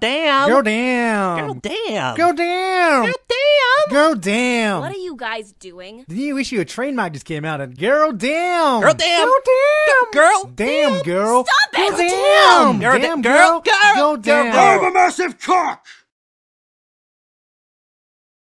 down. Go down. Go down. Go down. Go down. Go down. What are you guys dodoing? The new issue of Train Mag just came out, and girl damn. Girl damn. Go damn. Girl. Damn, girl. Stop it. Go Damn. Girl down. Girl. Girl. Go down. I'm a massive cock.